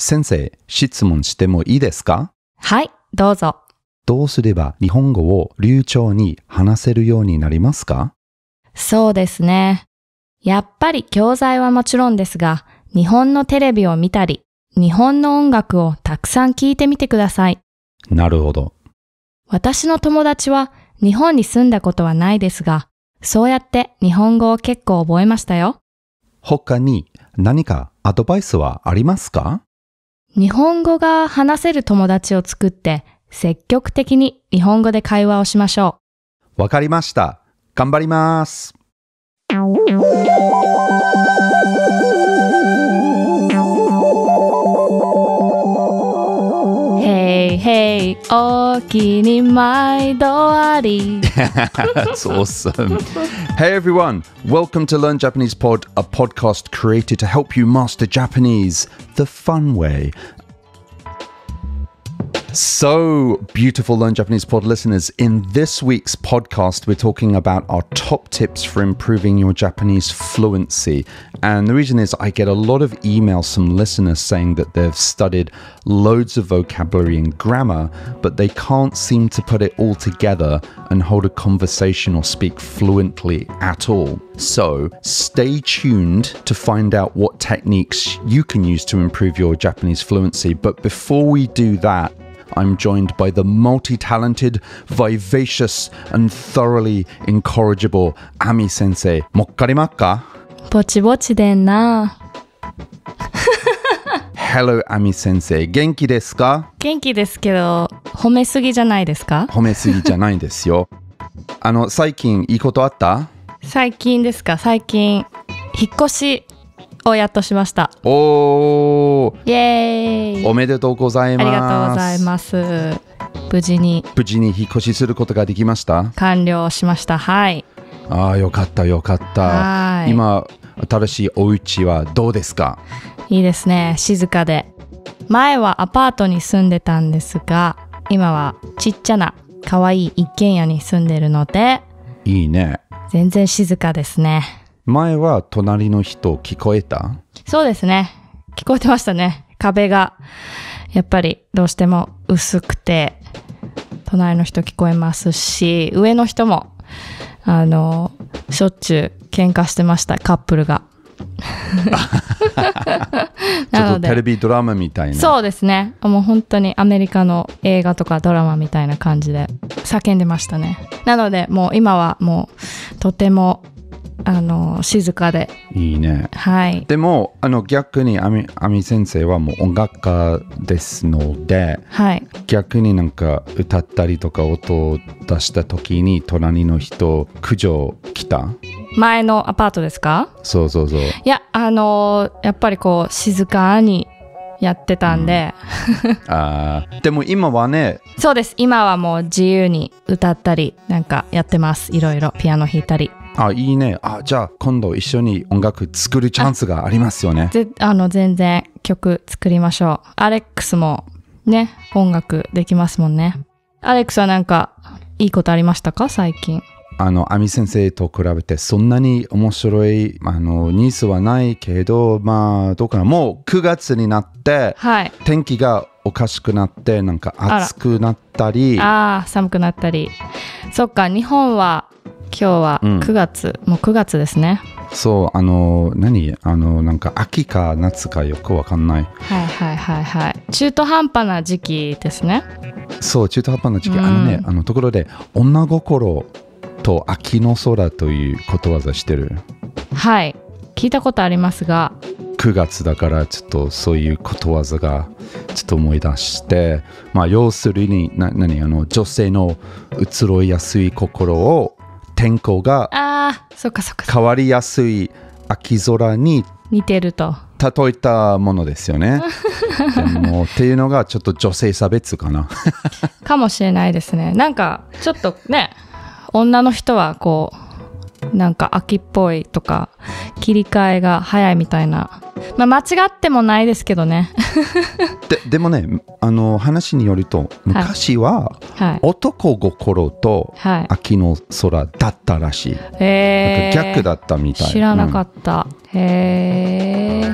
先生、質問してもいいですかはい、どうぞ。どうすれば日本語を流暢に話せるようになりますかそうですね。やっぱり教材はもちろんですが、日本のテレビを見たり、日本の音楽をたくさん聴いてみてください。なるほど。私の友達は日本に住んだことはないですが、そうやって日本語を結構覚えましたよ。他に何かアドバイスはありますか日本語が話せる友達を作って積極的に日本語で会話をしましょう。わかりました。頑張ります。hey, okini mai doari. That's awesome. hey everyone, welcome to Learn Japanese Pod, a podcast created to help you master Japanese the fun way so, beautiful Learn Japanese Pod listeners, in this week's podcast, we're talking about our top tips for improving your Japanese fluency. And the reason is I get a lot of emails from listeners saying that they've studied loads of vocabulary and grammar, but they can't seem to put it all together and hold a conversation or speak fluently at all. So, stay tuned to find out what techniques you can use to improve your Japanese fluency. But before we do that, I'm joined by the multi talented, vivacious, and thoroughly incorrigible Ami Sensei. Mokkarimaka? Bochi bochi den na. Hello, Ami Sensei. 元気ですか元気ですけど、褒めすぎじゃないですか褒めすぎじゃないですよ。あの、最近いいことあった最近ですか最近、引っ越し。をやっとしましたおお。イエーイおめでとうございますありがとうございます無事に無事に引っ越しすることができました完了しましたはいああよかったよかった今新しいお家はどうですかいいですね静かで前はアパートに住んでたんですが今はちっちゃな可愛い一軒家に住んでるのでいいね全然静かですね前は隣の人聞こえたそうですね。聞こえてましたね。壁が、やっぱりどうしても薄くて、隣の人聞こえますし、上の人も、あの、しょっちゅう喧嘩してました、カップルが。ちょっとテレビドラマみたいなそうですねもう本当にアメリカの映画とかドラマみたいな感じで叫んでましたねなのでもう今はもうとてもあの静かでいいねはいでもあの逆に亜美先生はもう音楽家ですので、はい、逆になんか歌ったりとか音を出した時に隣の人苦情来た前のアパートですかそうそうそういやあのやっぱりこう静かにやってたんで、うん、あでも今はねそうです今はもう自由に歌ったりなんかやってますいろいろピアノ弾いたりあいいねあじゃあ今度一緒に音楽作るチャンスがありますよねあの全然曲作りましょうアレックスもね音楽できますもんねアレックスはなんかいいことありましたか最近あの、アミ先生と比べてそんなに面白い、あの、ニュースはないけど、まあ、どうかな。もう9月になって、はい、天気がおかしくなって、なんか暑くなったり。ああ、寒くなったり。そっか、日本は今日は9月、うん、もう9月ですねそうあの何あのなんか秋か夏かよくわかんないはいはいはいはい中途半端な時期ですねそう中途半端な時期、うん、あのねあのところで女心と秋の空ということわざしてるはい聞いたことありますが9月だからちょっとそういうことわざがちょっと思い出してまあ要するにな何あの女性の移ろいやすい心を天候が変わりやすい秋空に似てると例えたものですよね もっていうのがちょっと女性差別かなかもしれないですねなんかちょっとね女の人はこうなんか秋っぽいとか、切り替えが早いみたいな。まあ、間違ってもないですけどね。ででもね、あの話によると、昔は、男心と秋の空だったらしい。はい、逆だったみたい。知らなかった。うん、へえ。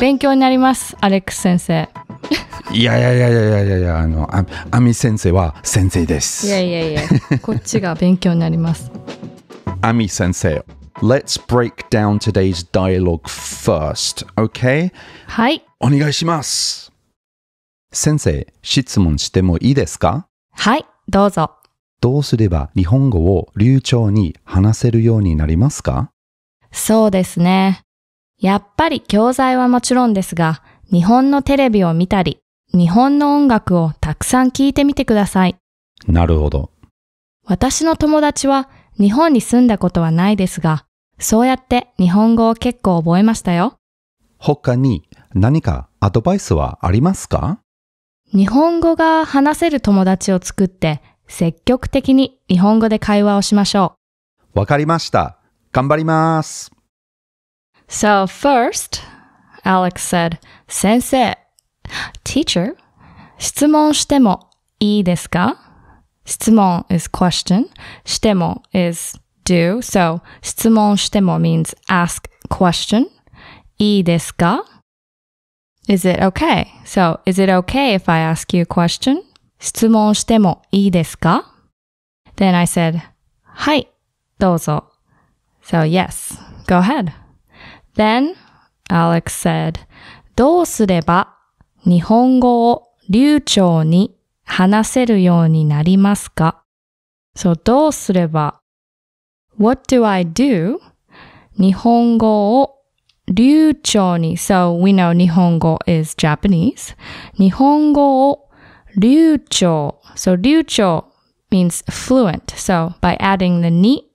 勉強になります、アレックス先生。いやいやいやいやいやいやあの先生は先生です。いやいやいや、こっちが勉強になります。Ami Sensei, let's break down today's dialogue first, okay? はい。お願いします。先生、質問してもいいですかはい、どうぞ。どうすれば日本語を流暢に話せるようになりますかそうですね。やっぱり教材はもちろんですが、日本のテレビを見たり、日本の音楽をたくさん聴いてみてください。なるほど。私の友達は日本に住んだことはないですが、そうやって日本語を結構覚えましたよ。他に何かアドバイスはありますか日本語が話せる友達を作って積極的に日本語で会話をしましょう。わかりました。頑張ります。So first, Alex said, 先生、teacher, 質問してもいいですか質問 is question. しても is do. So 質問しても means ask question. いいですか Is it okay? So is it okay if I ask you a question? 質問してもいいですか Then I said, はい、どうぞ。So yes, go ahead. Then Alex said, どうすれば日本語を流暢に話せるようになりますか So, どうすれば ?What do I do? 日本語を流暢に。So, we know 日本語 is Japanese. 日本語を流暢。So, 流暢 means fluent. So, by adding the に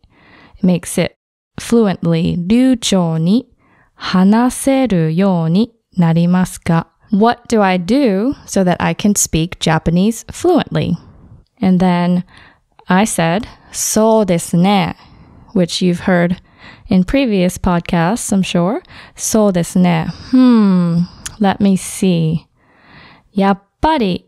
it makes it fluently 流暢に話せるようになりますか what do I do so that I can speak Japanese fluently? And then I said, so desu ne, which you've heard in previous podcasts, I'm sure. So desu ne. Hmm, let me see. Yappari.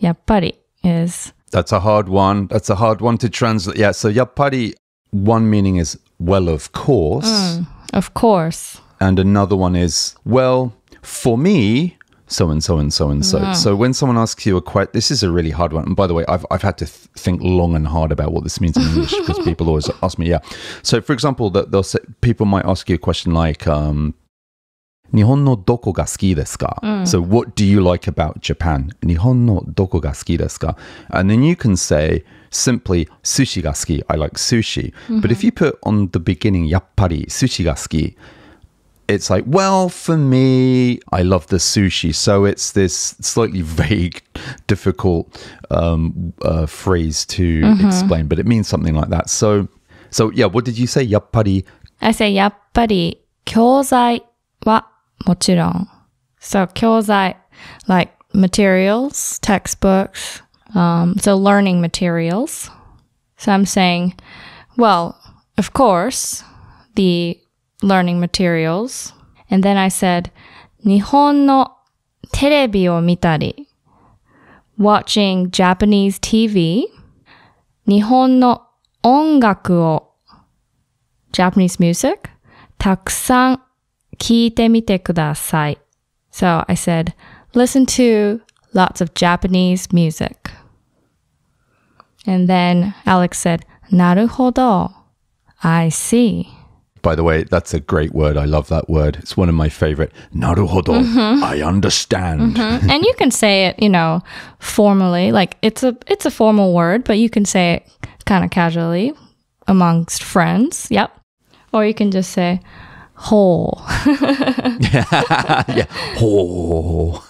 Yappari is. That's a hard one. That's a hard one to translate. Yeah, so yappari, one meaning is, well, of course. Mm, of course. And another one is, well, for me, so and so and so and so. So when someone asks you a question, this is a really hard one. And by the way, I've, I've had to th- think long and hard about what this means in English because people always ask me, yeah. So for example, that they'll say, people might ask you a question like, um, 日本のどこが好きですか? Mm. So what do you like about Japan? no 日本のどこが好きですか? And then you can say simply sushi ga suki. I like sushi. Mm-hmm. But if you put on the beginning "Yappari sushi ga suki, it's like, well, for me, I love the sushi. So it's this slightly vague, difficult um, uh, phrase to mm-hmm. explain, but it means something like that. So, so yeah, what did you say? Yappari. I say yappari. Kyozai wa mochiron. So kyozai, like materials, textbooks, um, so learning materials. So I'm saying, well, of course, the learning materials. And then I said, mitari," watching Japanese TV 日本の音楽を Japanese music たくさん聞いてみてください So I said, listen to lots of Japanese music. And then Alex said, なるほど I see. By the way, that's a great word. I love that word. It's one of my favorite. Naruhodo. Mm-hmm. I understand. Mm-hmm. and you can say it, you know, formally. Like it's a it's a formal word, but you can say it kind of casually amongst friends. Yep. Or you can just say ho. yeah. yeah.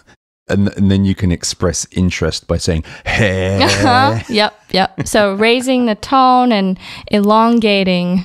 And, and, then you can express interest by saying hey. yep, yep. So raising the tone and elongating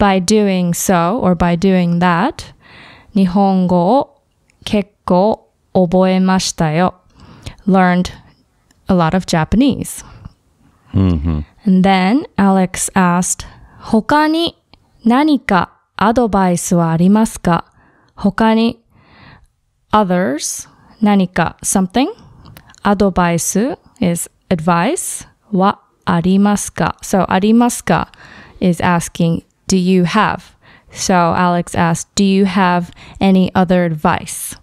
by doing so or by doing that, 日本語を結構覚えましたよ。Learned a lot of Japanese. Mm -hmm. And then Alex asked, 他に何かアドバイスはありますか他に others 何か something アドバイス is advice はありますか So ありますか is asking do you have? So Alex asked, Do you have any other advice?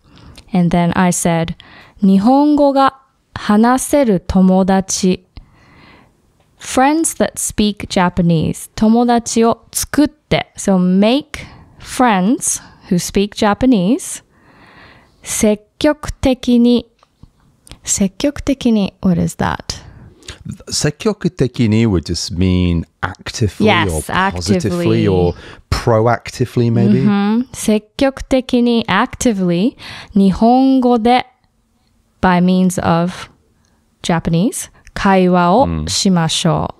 And then I said, 日本語が話せる友達 Friends that speak Japanese 友達を作って So make friends who speak Japanese 積極的に積極的に What is that? Sekyoku ni would just mean actively yes, or positively actively. or proactively maybe. Mm-hmm. 積極的に actively 日本語で by means of Japanese 会話をしましょ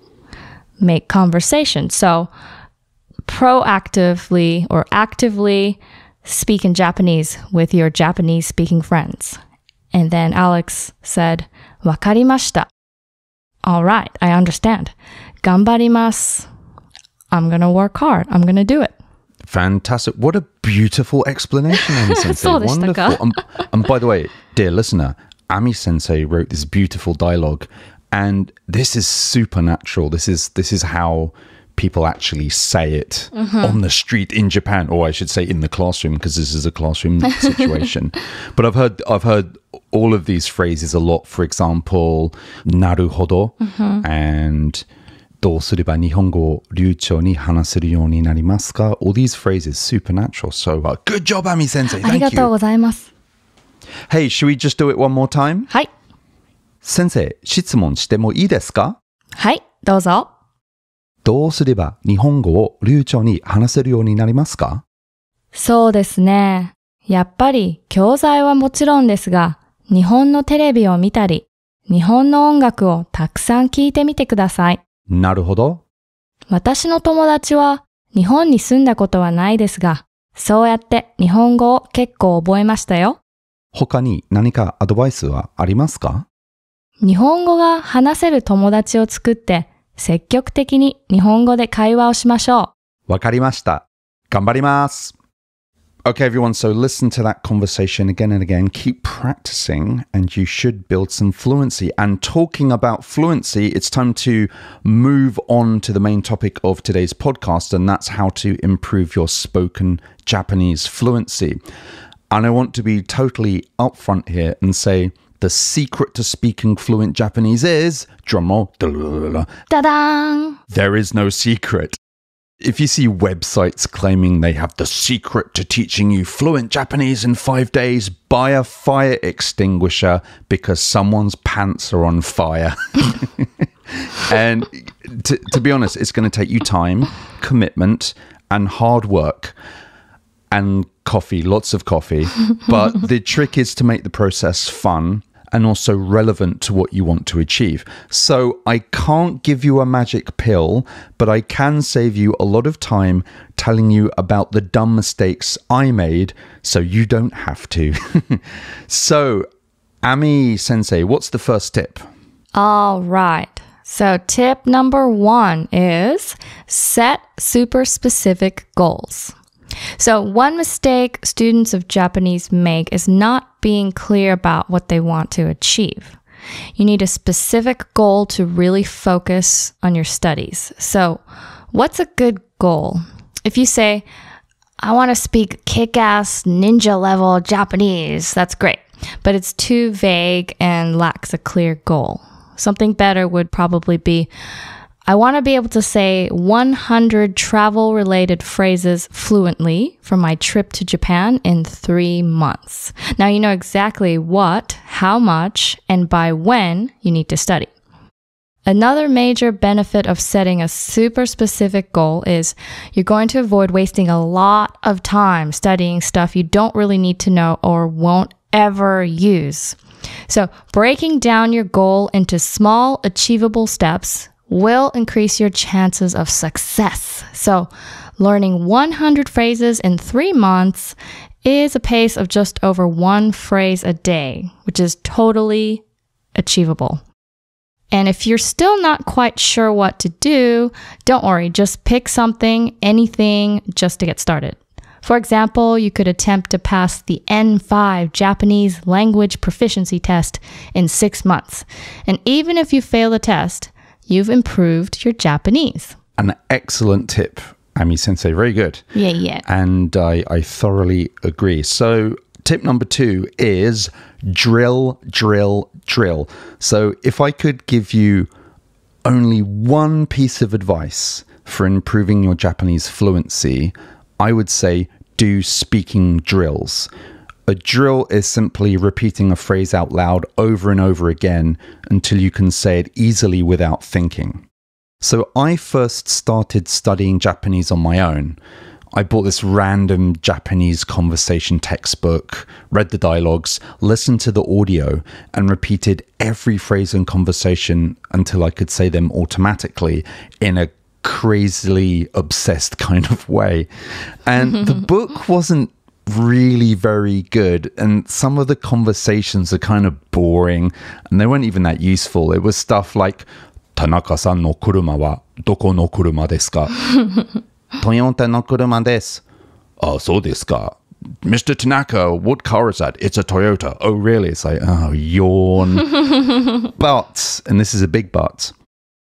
う。Mm. Make conversation. So proactively or actively speak in Japanese with your Japanese speaking friends. And then Alex said, わかりました。all right, I understand. Gambarimas, I'm going to work hard. I'm going to do it. Fantastic. What a beautiful explanation, Ami Sensei. Wonderful. and by the way, dear listener, Ami Sensei wrote this beautiful dialogue and this is supernatural. This is this is how people actually say it mm-hmm. on the street in Japan, or I should say in the classroom, because this is a classroom situation. but I've heard I've heard all of these phrases a lot. For example, "naruhodo" mm-hmm. and ka. All these phrases, supernatural. So, uh, good job, Ami sensei. Thank you. Hey, should we just do it one more time? Hi, Sensei. はい。先生、質問してもいいですかはい、どうぞ。どうすれば日本語を流暢に話せるようになりますかそうですね。やっぱり教材はもちろんですが、日本のテレビを見たり、日本の音楽をたくさん聴いてみてください。なるほど。私の友達は日本に住んだことはないですが、そうやって日本語を結構覚えましたよ。他に何かアドバイスはありますか日本語が話せる友達を作って積極的に日本語で会話をしましょう。わかりました。頑張ります。Okay, everyone, so listen to that conversation again and again. Keep practicing, and you should build some fluency. And talking about fluency, it's time to move on to the main topic of today's podcast, and that's how to improve your spoken Japanese fluency. And I want to be totally upfront here and say, the secret to speaking fluent Japanese is drumroll. is no secret. If you see websites claiming they have the secret to teaching you fluent Japanese in five days, buy a fire extinguisher because someone's pants are on fire. and to, to, be honest, it's going to take you time, commitment, and hard work and coffee, lots of coffee. But the trick is to make the process fun and also relevant to what you want to achieve. So I can't give you a magic pill, but I can save you a lot of time telling you about the dumb mistakes I made so you don't have to. so, Ami sensei, what's the first tip? All right. So, tip number one is set super specific goals. So, one mistake students of Japanese make is not being clear about what they want to achieve. You need a specific goal to really focus on your studies. So, what's a good goal? If you say, I want to speak kick ass ninja level Japanese, that's great, but it's too vague and lacks a clear goal. Something better would probably be, I want to be able to say 100 travel related phrases fluently from my trip to Japan in three months. Now you know exactly what, how much, and by when you need to study. Another major benefit of setting a super specific goal is you're going to avoid wasting a lot of time studying stuff you don't really need to know or won't ever use. So, breaking down your goal into small, achievable steps will increase your chances of success. So, learning 100 phrases in three months is a pace of just over one phrase a day, which is totally achievable. And if you're still not quite sure what to do, don't worry, just pick something, anything, just to get started. For example, you could attempt to pass the N5 Japanese language proficiency test in six months. And even if you fail the test, you've improved your Japanese. An excellent tip, Ami Sensei. Very good. Yeah, yeah. And I, I thoroughly agree. So, tip number two is drill, drill, drill. So, if I could give you only one piece of advice for improving your Japanese fluency, I would say do speaking drills. A drill is simply repeating a phrase out loud over and over again until you can say it easily without thinking. So I first started studying Japanese on my own. I bought this random Japanese conversation textbook, read the dialogues, listened to the audio, and repeated every phrase in conversation until I could say them automatically in a crazily obsessed kind of way. And the book wasn't really very good and some of the conversations are kind of boring and they weren't even that useful it was stuff like Tanaka-san no kuruma wa doko no kuruma desu ka? Toyota no kuruma desu. Oh, so desu ka? Mr. Tanaka, what car is that? It's a Toyota. Oh, really? It's like, oh, yawn. but, and this is a big but,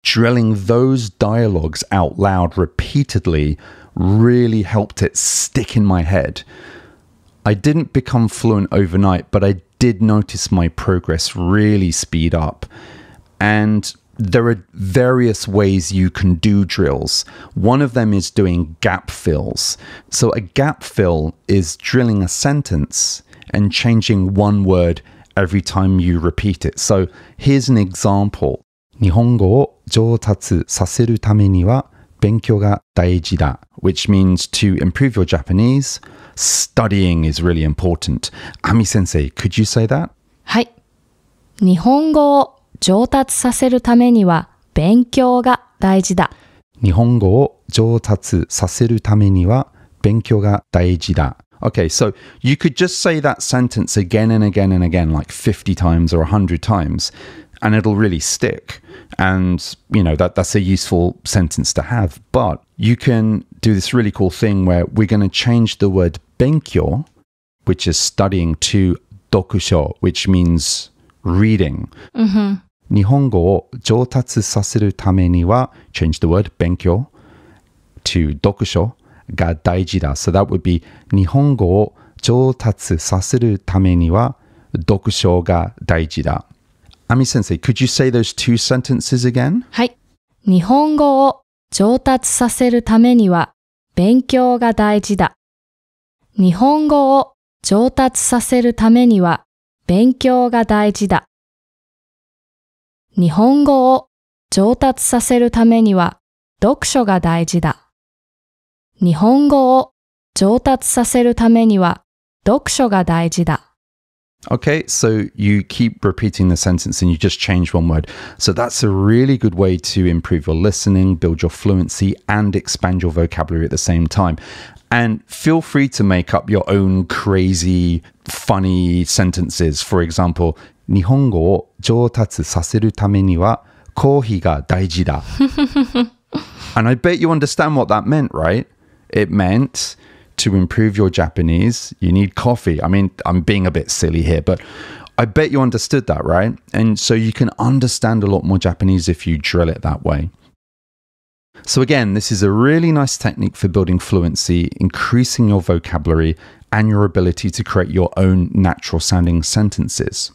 drilling those dialogues out loud repeatedly really helped it stick in my head. I didn't become fluent overnight, but I did notice my progress really speed up. And there are various ways you can do drills. One of them is doing gap fills. So, a gap fill is drilling a sentence and changing one word every time you repeat it. So, here's an example. 日本語を上達させるためには Benkyo ga which means to improve your Japanese, studying is really important. Ami sensei, could you say that? はい。日本語を上達させるためには勉強が大事だ。日本語を上達させるためには勉強が大事だ。Okay, so you could just say that sentence again and again and again, like 50 times or 100 times and it'll really stick. And, you know, that, that's a useful sentence to have. But you can do this really cool thing where we're going to change the word benkyo, which is studying, to dokusho, which means reading. Mm-hmm. Nihongo Mm-hmm. 日本語を上達させるためには change the word "benkyo" to "dokusho" So that would be Nihongo dokusho 日本語を上達させるためには読書が大事だ。アミ先生、could you say those two sentences again? はい。日本語を上達させるためには勉強が大事だ。日本語を上達させるためには勉強が大事だ。日本語を上達させるためには読書が大事だ。日本語を上達させるためには読書が大事だ。Okay, so you keep repeating the sentence and you just change one word. So that's a really good way to improve your listening, build your fluency, and expand your vocabulary at the same time. And feel free to make up your own crazy, funny sentences. For example, 日本語を上達させるためにはコーヒーが大事だ。and I bet you understand what that meant, right? It meant to improve your Japanese, you need coffee. I mean, I'm being a bit silly here, but I bet you understood that, right? And so you can understand a lot more Japanese if you drill it that way. So, again, this is a really nice technique for building fluency, increasing your vocabulary, and your ability to create your own natural sounding sentences.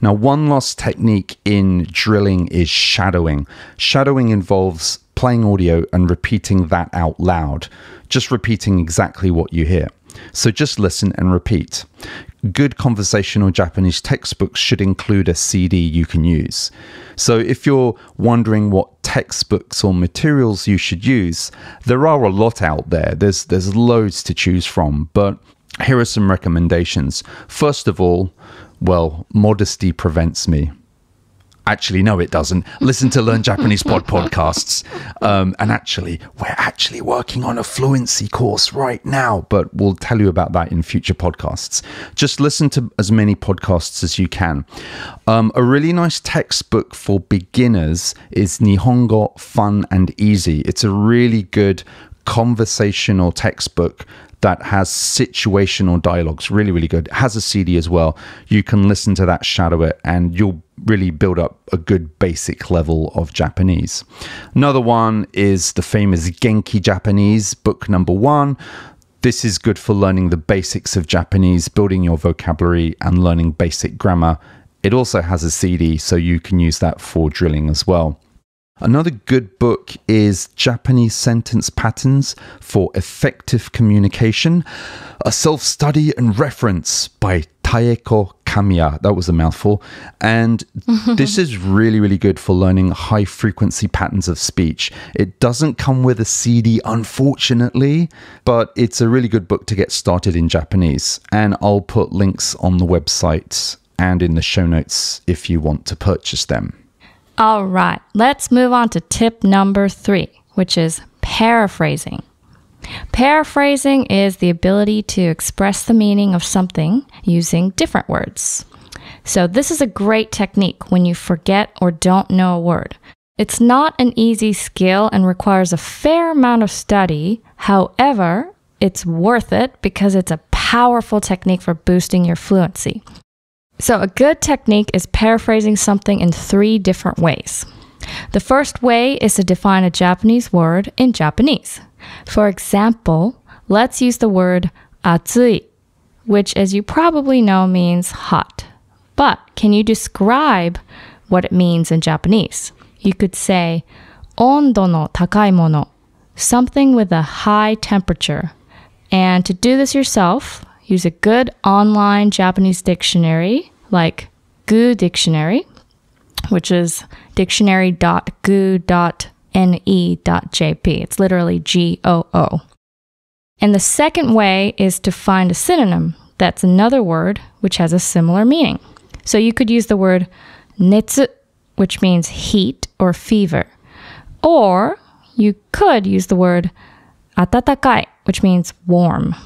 Now, one last technique in drilling is shadowing. Shadowing involves playing audio and repeating that out loud just repeating exactly what you hear. So just listen and repeat. Good conversational Japanese textbooks should include a CD you can use. So if you're wondering what textbooks or materials you should use, there are a lot out there. There's there's loads to choose from, but here are some recommendations. First of all, well, modesty prevents me actually no it doesn't listen to learn japanese pod podcasts um, and actually we're actually working on a fluency course right now but we'll tell you about that in future podcasts just listen to as many podcasts as you can um, a really nice textbook for beginners is nihongo fun and easy it's a really good conversational textbook that has situational dialogues. Really, really good. It has a CD as well. You can listen to that, shadow it, and you'll really build up a good basic level of Japanese. Another one is the famous Genki Japanese, book number one. This is good for learning the basics of Japanese, building your vocabulary, and learning basic grammar. It also has a CD, so you can use that for drilling as well. Another good book is Japanese Sentence Patterns for Effective Communication, a self study and reference by Taeko Kamiya. That was a mouthful. And this is really, really good for learning high frequency patterns of speech. It doesn't come with a CD, unfortunately, but it's a really good book to get started in Japanese. And I'll put links on the website and in the show notes if you want to purchase them. All right, let's move on to tip number three, which is paraphrasing. Paraphrasing is the ability to express the meaning of something using different words. So, this is a great technique when you forget or don't know a word. It's not an easy skill and requires a fair amount of study. However, it's worth it because it's a powerful technique for boosting your fluency. So, a good technique is paraphrasing something in three different ways. The first way is to define a Japanese word in Japanese. For example, let's use the word atsui, which, as you probably know, means hot. But can you describe what it means in Japanese? You could say ondo no takai mono, something with a high temperature. And to do this yourself, use a good online Japanese dictionary like Goo Dictionary, which is dictionary.goo.ne.jp. It's literally G O O. And the second way is to find a synonym that's another word which has a similar meaning. So you could use the word netsu, which means heat or fever, or you could use the word atatakai, which means warm.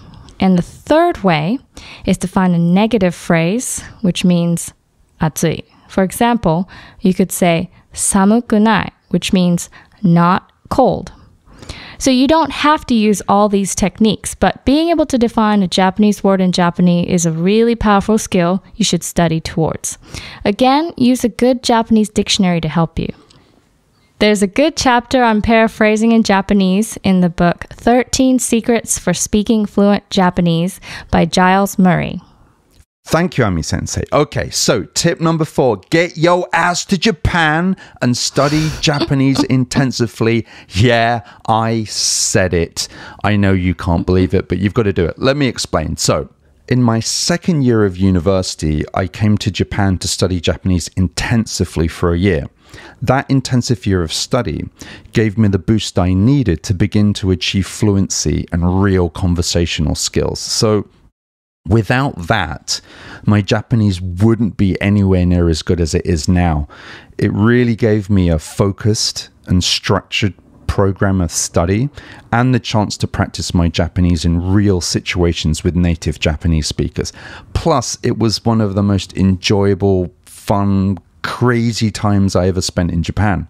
And the third way is to find a negative phrase, which means 暑い. For example, you could say 寒くない, which means not cold. So you don't have to use all these techniques, but being able to define a Japanese word in Japanese is a really powerful skill you should study towards. Again, use a good Japanese dictionary to help you. There's a good chapter on paraphrasing in Japanese in the book 13 Secrets for Speaking Fluent Japanese by Giles Murray. Thank you, Ami Sensei. Okay, so tip number four get your ass to Japan and study Japanese intensively. Yeah, I said it. I know you can't believe it, but you've got to do it. Let me explain. So, in my second year of university, I came to Japan to study Japanese intensively for a year. That intensive year of study gave me the boost I needed to begin to achieve fluency and real conversational skills. So, Without that, my Japanese wouldn't be anywhere near as good as it is now. It really gave me a focused and structured program of study and the chance to practice my Japanese in real situations with native Japanese speakers. Plus, it was one of the most enjoyable, fun, crazy times I ever spent in Japan.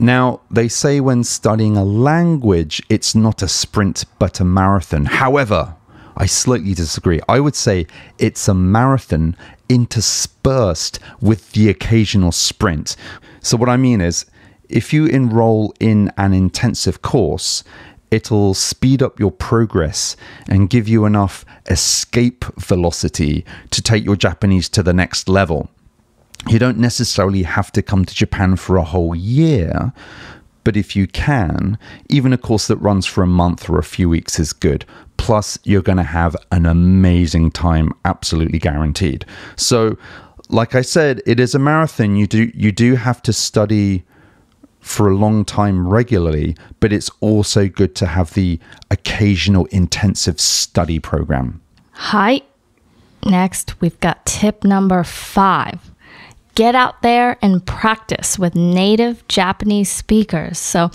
Now, they say when studying a language, it's not a sprint but a marathon. However, I slightly disagree. I would say it's a marathon interspersed with the occasional sprint. So, what I mean is, if you enroll in an intensive course, it'll speed up your progress and give you enough escape velocity to take your Japanese to the next level you don't necessarily have to come to Japan for a whole year. But if you can, even a course that runs for a month or a few weeks is good. Plus, you're going to have an amazing time, absolutely guaranteed. So, like I said, it is a marathon. You do you do have to study for a long time regularly, but it's also good to have the occasional intensive study program. Hi. Next, we've got tip number 5 get out there and practice with native Japanese speakers. So,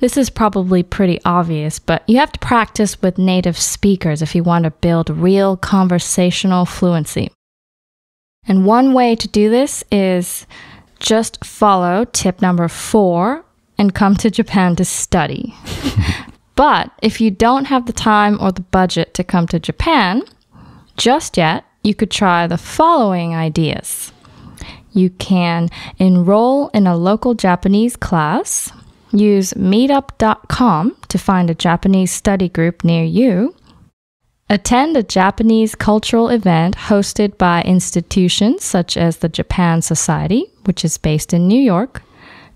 this is probably pretty obvious, but you have to practice with native speakers if you want to build real conversational fluency. And one way to do this is just follow tip number four and come to Japan to study. but if you don't have the time or the budget to come to Japan just yet, you could try the following ideas. You can enroll in a local Japanese class, use meetup.com to find a Japanese study group near you, attend a Japanese cultural event hosted by institutions such as the Japan Society, which is based in New York,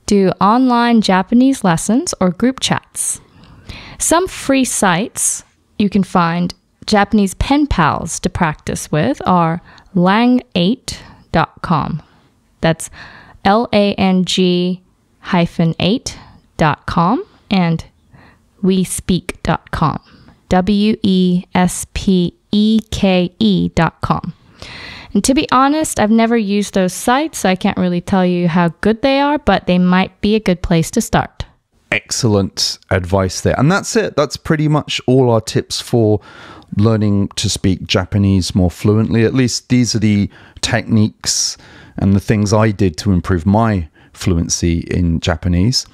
do online Japanese lessons or group chats. Some free sites you can find Japanese pen pals to practice with are lang8.com. That's L-A-N-G hyphen eight dot com and we speak dot com. W E S P E K E dot com. And to be honest, I've never used those sites, so I can't really tell you how good they are, but they might be a good place to start. Excellent advice there. And that's it. That's pretty much all our tips for learning to speak Japanese more fluently. At least these are the techniques and the things I did to improve my fluency in Japanese.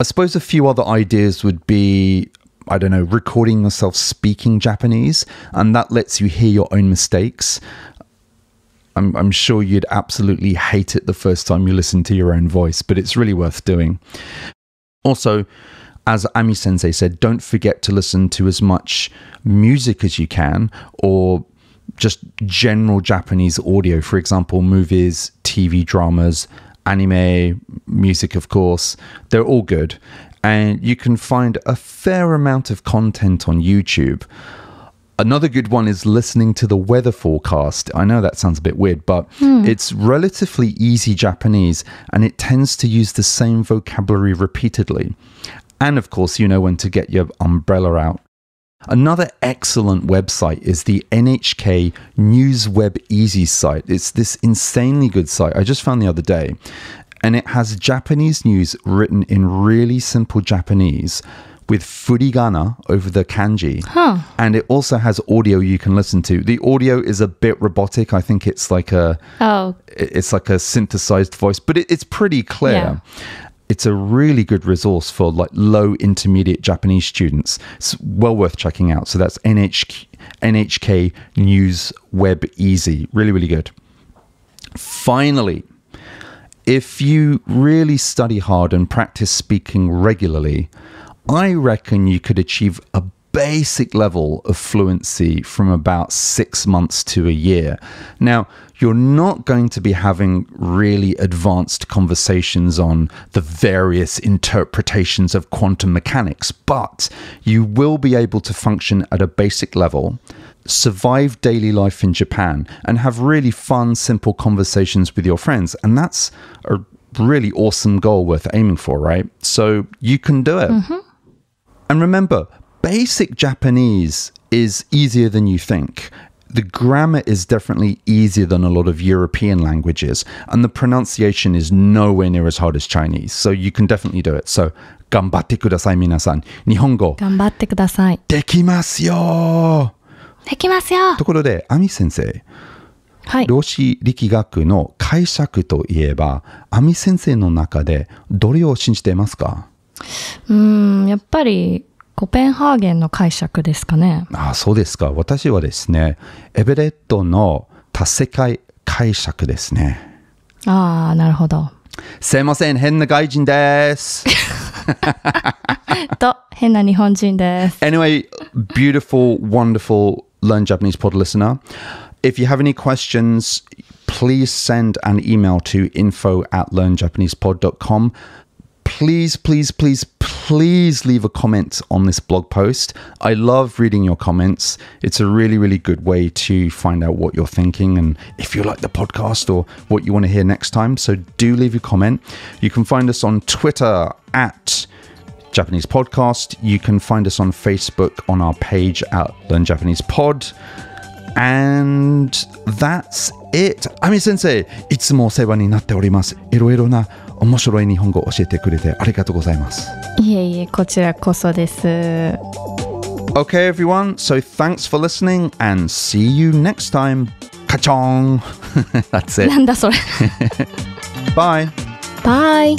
I suppose a few other ideas would be I don't know, recording yourself speaking Japanese, and that lets you hear your own mistakes. I'm, I'm, sure you'd absolutely hate it the first time you listen to your own voice, but it's really worth doing. Also, as Ami Sensei said, don't forget to listen to as much music as you can or just general Japanese audio, for example, movies, TV dramas, anime, music, of course. They're all good. And you can find a fair amount of content on YouTube. Another good one is listening to the weather forecast. I know that sounds a bit weird, but hmm. it's relatively easy Japanese and it tends to use the same vocabulary repeatedly. And of course, you know when to get your umbrella out. Another excellent website is the NHK News Web Easy site. It's this insanely good site I just found the other day, and it has Japanese news written in really simple Japanese with furigana over the kanji. Huh. And it also has audio you can listen to. The audio is a bit robotic. I think it's like a oh. it's like a synthesized voice, but it, it's pretty clear. Yeah it's a really good resource for like low intermediate Japanese students. It's well worth checking out. So that's NHK, NHK News Web Easy. Really, really good. Finally, if you really study hard and practice speaking regularly, I reckon you could achieve a basic level of fluency from about six months to a year. Now, you're not going to be having really advanced conversations on the various interpretations of quantum mechanics, but you will be able to function at a basic level, survive daily life in Japan, and have really fun, simple conversations with your friends. And that's a really awesome goal worth aiming for, right? So you can do it. Mm-hmm. And remember, basic Japanese is easier than you think. The grammar is definitely easier than a lot of European languages, and the pronunciation is nowhere near as hard as Chinese. So you can definitely do it. So, kudasai kudasai. minasan, nihongo. Dekimasu Dekimasu yo. 頑張ってください、皆さん。日本語。頑張ってください。できますよできますよところで、アミ先生。はい。量子力学の解釈といえば、アミ先生の中でどれを信じていますかうん、やっぱりコペンハーゲンの解釈ですかね。ああそうですか。私はですね、エベレットの達成会解釈ですね。ああ、なるほど。すいません、変な外人です。と、変な日本人です。Anyway, beautiful, wonderful Learn Japanese Pod listener. If you have any questions, please send an email to info at learnjapanesepod.com. Please, please, please, please leave a comment on this blog post. I love reading your comments. It's a really, really good way to find out what you're thinking and if you like the podcast or what you want to hear next time. So do leave a comment. You can find us on Twitter at Japanese Podcast. You can find us on Facebook on our page at Learn Japanese Pod. And that's it. I mean, sensei, いつもお世話になっております。いろいろな面白い日本語を教えてくれてありがとうございますいえいえこちらこそです Okay everyone so thanks for listening and see you next time カチョン That's it なんだそれ Bye Bye